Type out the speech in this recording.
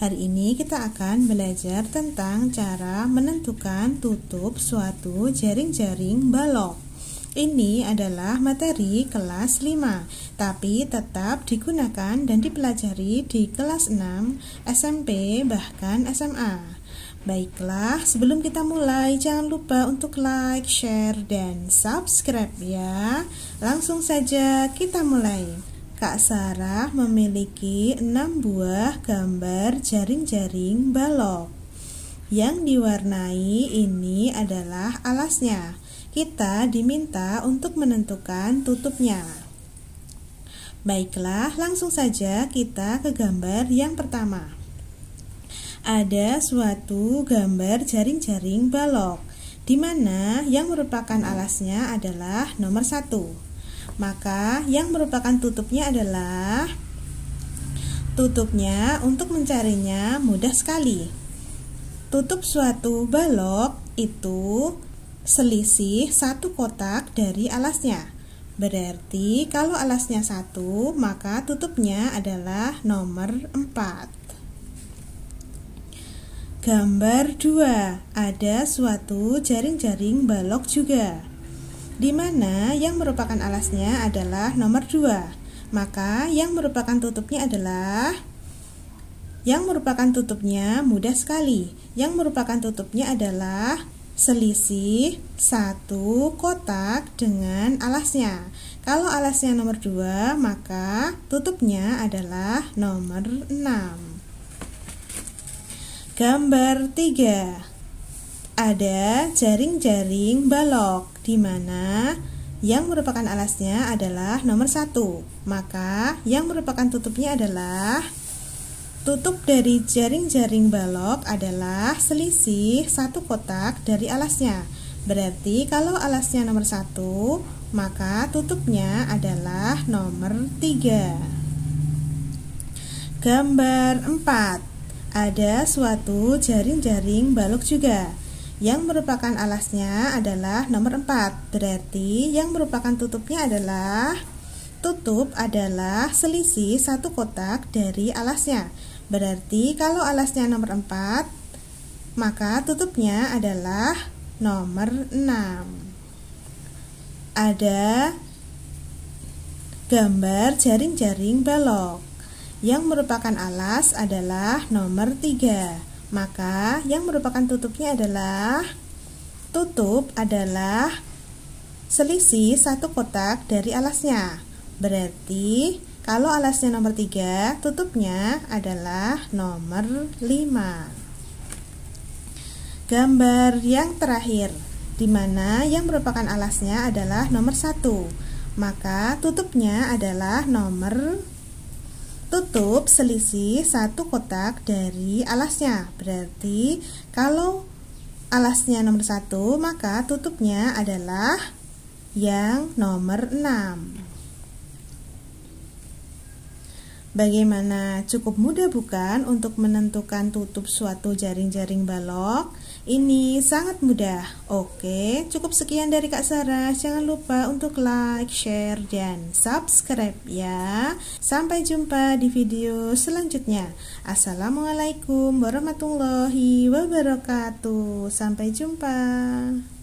Hari ini kita akan belajar tentang cara menentukan tutup suatu jaring-jaring balok. Ini adalah materi kelas 5, tapi tetap digunakan dan dipelajari di kelas 6, SMP, bahkan SMA. Baiklah, sebelum kita mulai, jangan lupa untuk like, share, dan subscribe ya. Langsung saja kita mulai. Kak Sarah memiliki enam buah gambar jaring-jaring balok. Yang diwarnai ini adalah alasnya. Kita diminta untuk menentukan tutupnya. Baiklah, langsung saja kita ke gambar yang pertama. Ada suatu gambar jaring-jaring balok, di mana yang merupakan alasnya adalah nomor satu. Maka yang merupakan tutupnya adalah tutupnya untuk mencarinya mudah sekali. Tutup suatu balok itu selisih satu kotak dari alasnya. Berarti kalau alasnya satu, maka tutupnya adalah nomor 4. Gambar 2. Ada suatu jaring-jaring balok juga di mana yang merupakan alasnya adalah nomor 2. Maka yang merupakan tutupnya adalah yang merupakan tutupnya mudah sekali. Yang merupakan tutupnya adalah selisih satu kotak dengan alasnya. Kalau alasnya nomor 2, maka tutupnya adalah nomor 6. Gambar 3 ada jaring-jaring balok di mana yang merupakan alasnya adalah nomor satu. Maka yang merupakan tutupnya adalah tutup dari jaring-jaring balok adalah selisih satu kotak dari alasnya. Berarti kalau alasnya nomor satu, maka tutupnya adalah nomor tiga. Gambar empat Ada suatu jaring-jaring balok juga yang merupakan alasnya adalah nomor 4. Berarti yang merupakan tutupnya adalah tutup adalah selisih satu kotak dari alasnya. Berarti kalau alasnya nomor 4, maka tutupnya adalah nomor 6. Ada gambar jaring-jaring balok. Yang merupakan alas adalah nomor 3. Maka yang merupakan tutupnya adalah tutup adalah selisih satu kotak dari alasnya. Berarti kalau alasnya nomor 3, tutupnya adalah nomor 5. Gambar yang terakhir, di mana yang merupakan alasnya adalah nomor satu, maka tutupnya adalah nomor Tutup selisih satu kotak dari alasnya. Berarti kalau alasnya nomor satu maka tutupnya adalah yang nomor 6. Bagaimana cukup mudah bukan untuk menentukan tutup suatu jaring-jaring balok? Ini sangat mudah. Oke, cukup sekian dari Kak Sarah. Jangan lupa untuk like, share, dan subscribe ya. Sampai jumpa di video selanjutnya. Assalamualaikum warahmatullahi wabarakatuh. Sampai jumpa.